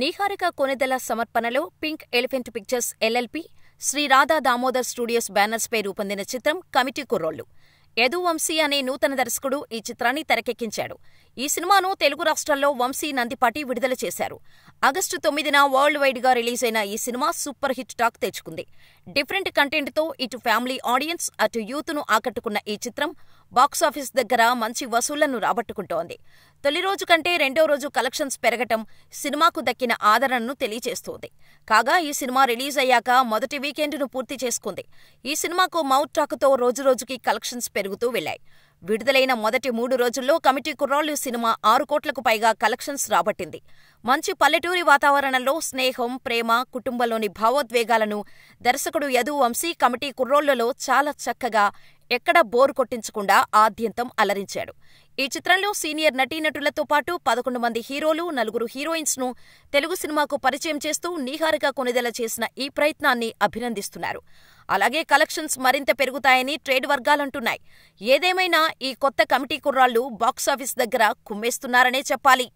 నీహారిక కొనెదెల సమర్పణలో pink elephant pictures LLP Shri Radha Damodar studios banners పై రూపొందిన చిత్రం కమిటీ కుర్రోళ్లు యదు వంశీ అనే నూతన దర్శకుడు ఈ చిత్రాన్ని తెరకెక్కించాడు ఈ సినిమాను తెలుగు రాష్ట్రాల్లో వంశీ నందిపాటి విడుదల చేశారు ఆగస్టు తొమ్మిదిన వరల్డ్ గా రిలీజ్ అయిన ఈ సినిమా సూపర్ హిట్ టాక్ తెచ్చుకుంది డిఫరెంట్ కంటెంట్తో ఇటు ఫ్యామిలీ ఆడియన్స్ అటు యూత్ను ఆకట్టుకున్న ఈ చిత్రం బాక్సాఫీస్ దగ్గర మంచి వసూళ్లను రాబట్టుకుంటోంది తొలి రోజు కంటే రెండో రోజు కలెక్షన్స్ పెరగటం సినిమాకు దక్కిన ఆదరణను తెలియజేస్తోంది కాగా ఈ సినిమా రిలీజ్ అయ్యాక మొదటి వీకెండ్ను పూర్తి చేసుకుంది ఈ సినిమాకు మౌత్ టాక్తో రోజురోజుకి కలెక్షన్స్ పెరుగుతూ వెళ్లాయి విడుదలైన మొదటి మూడు రోజుల్లో కమిటీ కుర్రాళ్ళు సినిమా ఆరు కోట్లకు పైగా కలెక్షన్స్ రాబట్టింది మంచి పల్లెటూరి వాతావరణంలో స్నేహం ప్రేమ కుటుంబంలోని భావోద్వేగాలను దర్శకుడు యదు వంశీ కమిటీ కుర్రోళ్లలో చాలా చక్కగా ఎక్కడ బోర్ కొట్టించకుండా ఆద్యంతం అలరించాడు ఈ చిత్రంలో సీనియర్ నటీనటులతో పాటు పదకొండు మంది హీరోలు నలుగురు హీరోయిన్స్ను తెలుగు సినిమాకు పరిచయం చేస్తూ నీహారిక కొనుదల చేసిన ఈ ప్రయత్నాన్ని అభినందిస్తున్నారు అలాగే కలెక్షన్స్ మరింత పెరుగుతాయని ట్రేడ్ వర్గాలంటున్నాయి ఏదేమైనా ఈ కొత్త కమిటీ కుర్రాళ్లు బాక్సాఫీస్ దగ్గర కుమ్మేస్తున్నారనే చెప్పాలి